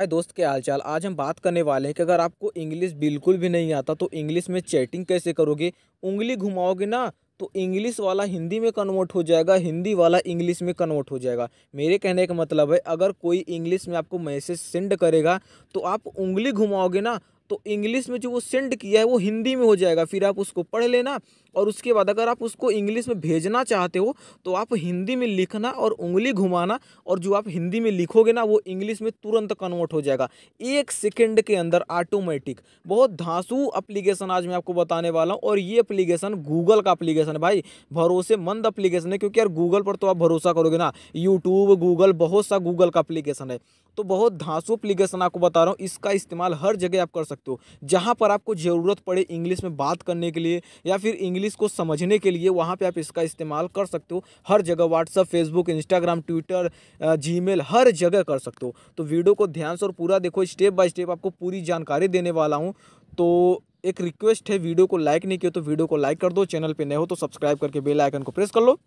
हाय दोस्त के हालचाल आज हम बात करने वाले हैं कि अगर आपको इंग्लिश बिल्कुल भी नहीं आता तो इंग्लिश में चैटिंग कैसे करोगे उंगली घुमाओगे ना तो इंग्लिश वाला हिंदी में कन्वर्ट हो जाएगा हिंदी वाला इंग्लिश में कन्वर्ट हो जाएगा मेरे कहने का मतलब है अगर कोई इंग्लिश में आपको मैसेज सेंड करेगा तो आप उंगली घुमाओगे ना तो इंग्लिश में जो वो सेंड किया है वो हिंदी में हो जाएगा फिर आप उसको पढ़ लेना और उसके बाद अगर आप उसको इंग्लिश में भेजना चाहते हो तो आप हिंदी में लिखना और उंगली घुमाना और जो आप हिंदी में लिखोगे ना वो इंग्लिश में तुरंत कन्वर्ट हो जाएगा एक सेकेंड के अंदर ऑटोमेटिक बहुत धांसू अप्लीकेशन आज मैं आपको बताने वाला हूँ और ये अप्लीकेशन गूगल का अप्लीकेशन है भाई भरोसेमंद अप्लीकेशन है क्योंकि यार गूगल पर तो आप भरोसा करोगे ना यूट्यूब गूगल बहुत सा गूगल का अप्लीकेशन है तो बहुत धांसू अप्लीकेशन आपको बता रहा हूँ इसका इस्तेमाल हर जगह आप कर सकते हो जहाँ पर आपको ज़रूरत पड़े इंग्लिश में बात करने के लिए या फिर इंग्लिश इंग्लिश को समझने के लिए वहाँ पे आप इसका इस्तेमाल कर सकते हो हर जगह WhatsApp Facebook Instagram Twitter Gmail हर जगह कर सकते हो तो वीडियो को ध्यान से और पूरा देखो स्टेप बाय स्टेप आपको पूरी जानकारी देने वाला हूँ तो एक रिक्वेस्ट है वीडियो को लाइक नहीं किया तो वीडियो को लाइक कर दो चैनल पर नए हो तो सब्सक्राइब करके बेल आइकन को प्रेस कर लो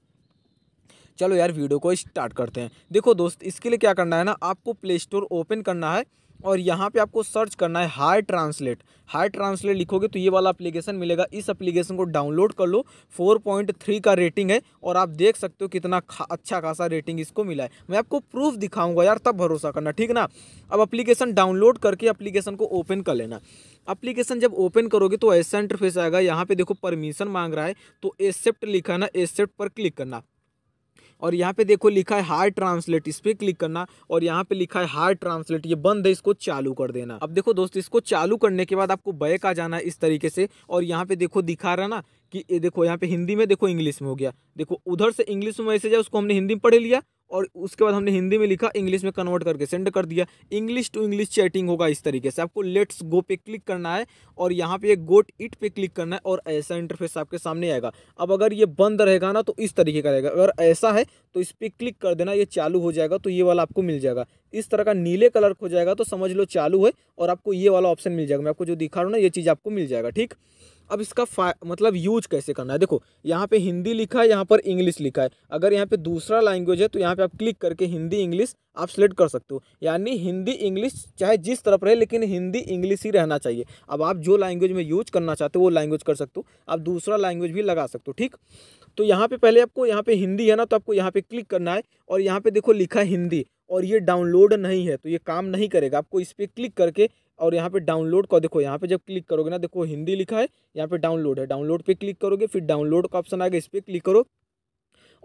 चलो यार वीडियो को स्टार्ट करते हैं देखो दोस्त इसके लिए क्या करना है ना आपको प्ले स्टोर ओपन करना है और यहाँ पे आपको सर्च करना है हाई ट्रांसलेट हाई ट्रांसलेट लिखोगे तो ये वाला एप्लीकेशन मिलेगा इस एप्लीकेशन को डाउनलोड कर लो 4.3 का रेटिंग है और आप देख सकते हो कितना खा, अच्छा खासा रेटिंग इसको मिला है मैं आपको प्रूफ दिखाऊंगा यार तब भरोसा करना ठीक ना अब एप्लीकेशन डाउनलोड करके अप्लीकेशन को ओपन कर लेना अप्लीकेशन जब ओपन करोगे तो ऐसा इंटरफेस आएगा यहाँ पर देखो परमिशन मांग रहा है तो एक्सेप्ट लिखा ना एक्सेप्ट पर क्लिक करना और यहाँ पे देखो लिखा है हार्ड ट्रांसलेट इस पर क्लिक करना और यहाँ पे लिखा है हार्ड ट्रांसलेट ये बंद है इसको चालू कर देना अब देखो दोस्त इसको चालू करने के बाद आपको बैक आ जाना इस तरीके से और यहाँ पे देखो दिखा रहा ना कि ये देखो यहाँ पे हिंदी में देखो इंग्लिश में हो गया देखो उधर से इंग्लिश में मैसेज है उसको हमने हिंदी में पढ़ लिया और उसके बाद हमने हिंदी में लिखा इंग्लिश में कन्वर्ट करके सेंड कर दिया इंग्लिश टू इंग्लिश चैटिंग होगा इस तरीके से आपको लेट्स गो पे क्लिक करना है और यहाँ पे गोट इट पे क्लिक करना है और ऐसा इंटरफेस आपके सामने आएगा अब अगर ये बंद रहेगा ना तो इस तरीके का रहेगा अगर ऐसा है तो इस पर क्लिक कर देना ये चालू हो जाएगा तो ये वाला आपको मिल जाएगा इस तरह का नीले कलर हो जाएगा तो समझ लो चालू है और आपको ये वाला ऑप्शन मिल जाएगा मैं आपको जो दिखा रहा हूँ ना ये चीज़ आपको मिल जाएगा ठीक अब इसका मतलब यूज कैसे करना है देखो यहाँ पे हिंदी लिखा है यहाँ पर इंग्लिश लिखा है अगर यहाँ पे दूसरा लैंग्वेज है तो यहाँ पे आप क्लिक करके हिंदी इंग्लिश आप सेलेक्ट कर सकते हो यानी हिंदी इंग्लिश चाहे जिस तरफ रहे लेकिन हिंदी इंग्लिश ही रहना चाहिए अब आप जो लैंग्वेज में यूज करना चाहते हो वो लैंग्वेज कर सकते हो आप दूसरा लैंग्वेज भी लगा सकते हो ठीक तो यहाँ पे पहले आपको यहाँ पे हिंदी है ना तो आपको यहाँ पे क्लिक करना है और यहाँ पे देखो लिखा है हिंदी और ये डाउनलोड नहीं है तो ये काम नहीं करेगा आपको इस पर क्लिक करके और यहाँ पे डाउनलोड का देखो यहाँ पे जब क्लिक करोगे ना देखो हिंदी लिखा है यहाँ पे डाउनलोड है डाउनलोड पे क्लिक करोगे फिर डाउनलोड का ऑप्शन आएगा इस पर क्लिक करो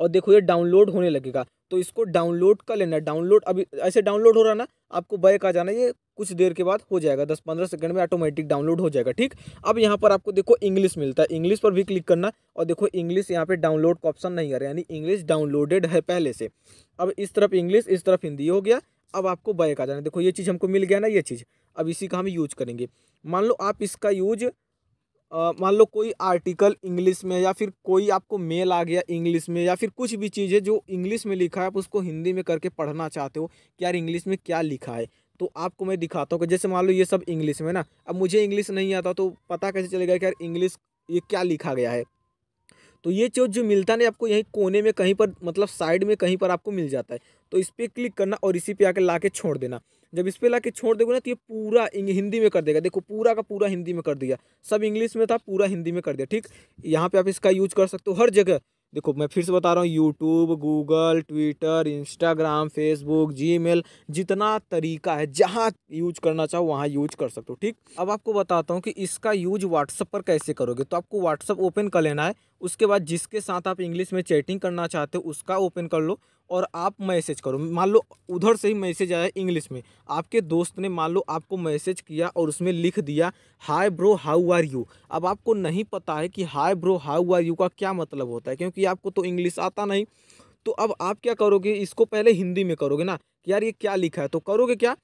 और देखो ये डाउनलोड होने लगेगा तो इसको डाउनलोड कर लेना डाउनलोड अभी ऐसे डाउनलोड हो रहा ना आपको बैक आ जाना ये कुछ देर के बाद हो जाएगा दस पंद्रह सेकंड में ऑटोमेटिक डाउनलोड हो जाएगा ठीक अब यहाँ पर आपको देखो इंग्लिश मिलता है इंग्लिश पर भी क्लिक करना और देखो इंग्लिश यहाँ पे डाउनलोड का ऑप्शन नहीं आ रहा यानी इंग्लिश डाउनलोडेड है पहले से अब इस तरफ इंग्लिश इस तरफ हिंदी हो गया अब आपको बैक आ जाना देखो ये चीज़ हमको मिल गया ना ये चीज़ अब इसी का हम यूज करेंगे मान लो आप इसका यूज मान लो कोई आर्टिकल इंग्लिश में या फिर कोई आपको मेल आ गया इंग्लिश में या फिर कुछ भी चीज़ है जो इंग्लिश में लिखा है आप उसको हिंदी में करके पढ़ना चाहते हो कि यार इंग्लिश में क्या लिखा है तो आपको मैं दिखाता हूँ जैसे मान लो ये सब इंग्लिश में ना अब मुझे इंग्लिश नहीं आता तो पता कैसे चलेगा कि यार इंग्लिश ये क्या लिखा गया है तो ये चीज़ जो मिलता नहीं आपको यहीं कोने में कहीं पर मतलब साइड में कहीं पर आपको मिल जाता है तो इस पर क्लिक करना और इसी पे आके ला के छोड़ देना जब इस पर ला के छोड़ देगा ना तो ये पूरा हिंदी में कर देगा देखो पूरा का पूरा हिंदी में कर दिया सब इंग्लिश में था पूरा हिंदी में कर दिया ठीक यहाँ पे आप इसका यूज कर सकते हो हर जगह देखो मैं फिर से बता रहा हूँ YouTube Google Twitter Instagram Facebook Gmail जितना तरीका है जहाँ यूज करना चाहो वहाँ यूज कर सकते हो ठीक अब आपको बताता हूँ कि इसका यूज व्हाट्सअप पर कैसे करोगे तो आपको व्हाट्सअप ओपन कर लेना है उसके बाद जिसके साथ आप इंग्लिश में चैटिंग करना चाहते हो उसका ओपन कर लो और आप मैसेज करो मान लो उधर से ही मैसेज आया इंग्लिश में आपके दोस्त ने मान लो आपको मैसेज किया और उसमें लिख दिया hi bro how are you अब आपको नहीं पता है कि hi bro how are you का क्या मतलब होता है क्योंकि आपको तो इंग्लिश आता नहीं तो अब आप क्या करोगे इसको पहले हिंदी में करोगे ना कि यार ये क्या लिखा है तो करोगे क्या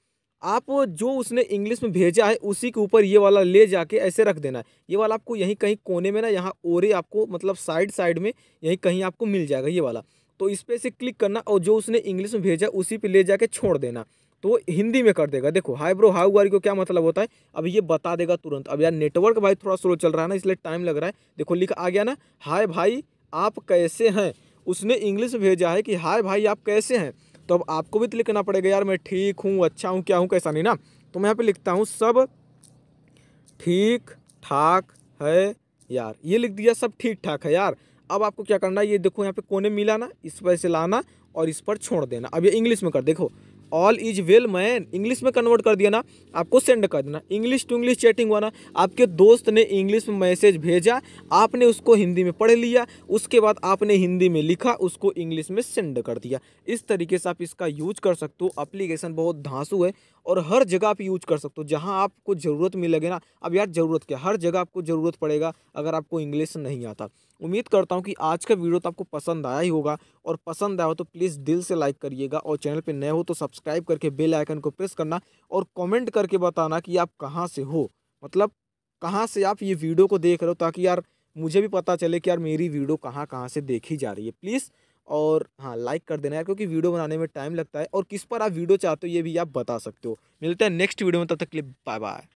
आप जो उसने इंग्लिश में भेजा है उसी के ऊपर ये वाला ले जाके ऐसे रख देना है ये वाला आपको यहीं कहीं कोने में ना यहाँ ओरे आपको मतलब साइड साइड में यहीं कहीं आपको मिल जाएगा ये वाला तो इस पर से क्लिक करना और जो उसने इंग्लिश में भेजा उसी पर ले जाके छोड़ देना तो वो हिंदी में कर देगा देखो हाई ब्रो हाउ वारी को क्या मतलब होता है अब ये बता देगा तुरंत अब यार नेटवर्क भाई थोड़ा स्लो चल रहा है ना इसलिए टाइम लग रहा है देखो लिखा आ गया ना हाय भाई आप कैसे हैं उसने इंग्लिश में भेजा है कि हाय भाई आप कैसे हैं तो अब आपको भी तो लिखना पड़ेगा यार मैं ठीक हूँ अच्छा हूँ क्या हूँ कैसा नहीं ना तो मैं यहाँ पे लिखता हूँ सब ठीक ठाक है यार ये लिख दिया सब ठीक ठाक है यार अब आपको क्या करना है ये देखो यहाँ पे कोने मिलाना इस पर से लाना और इस पर छोड़ देना अब ये इंग्लिश में कर देखो all is well man English में कन्वर्ट कर दिया ना आपको सेंड कर देना इंग्लिश टू इंग्लिश चैटिंग हुआ ना आपके दोस्त ने इंग्लिश में मैसेज भेजा आपने उसको हिंदी में पढ़ लिया उसके बाद आपने हिंदी में लिखा उसको इंग्लिश में सेंड कर दिया इस तरीके से आप इसका यूज कर सकते हो अप्लीकेशन बहुत धांसू है और हर जगह आप यूज कर सकते हो जहाँ आपको ज़रूरत मिलेगी ना अब यार ज़रूरत क्या हर जगह आपको ज़रूरत पड़ेगा अगर आपको इंग्लिश नहीं आता उम्मीद करता हूँ कि आज का वीडियो तो आपको पसंद आया ही होगा और पसंद आया हो तो प्लीज़ दिल से लाइक करिएगा और चैनल पे नए हो तो सब्सक्राइब करके बेल आइकन को प्रेस करना और कमेंट करके बताना कि आप कहाँ से हो मतलब कहाँ से आप ये वीडियो को देख रहे हो ताकि यार मुझे भी पता चले कि यार मेरी वीडियो कहाँ कहाँ से देखी जा रही है प्लीज़ और हाँ लाइक कर देना यार क्योंकि वीडियो बनाने में टाइम लगता है और किस पर आप वीडियो चाहते हो ये भी आप बता सकते हो मिलते हैं नेक्स्ट वीडियो में तब तक के लिए बाय बाय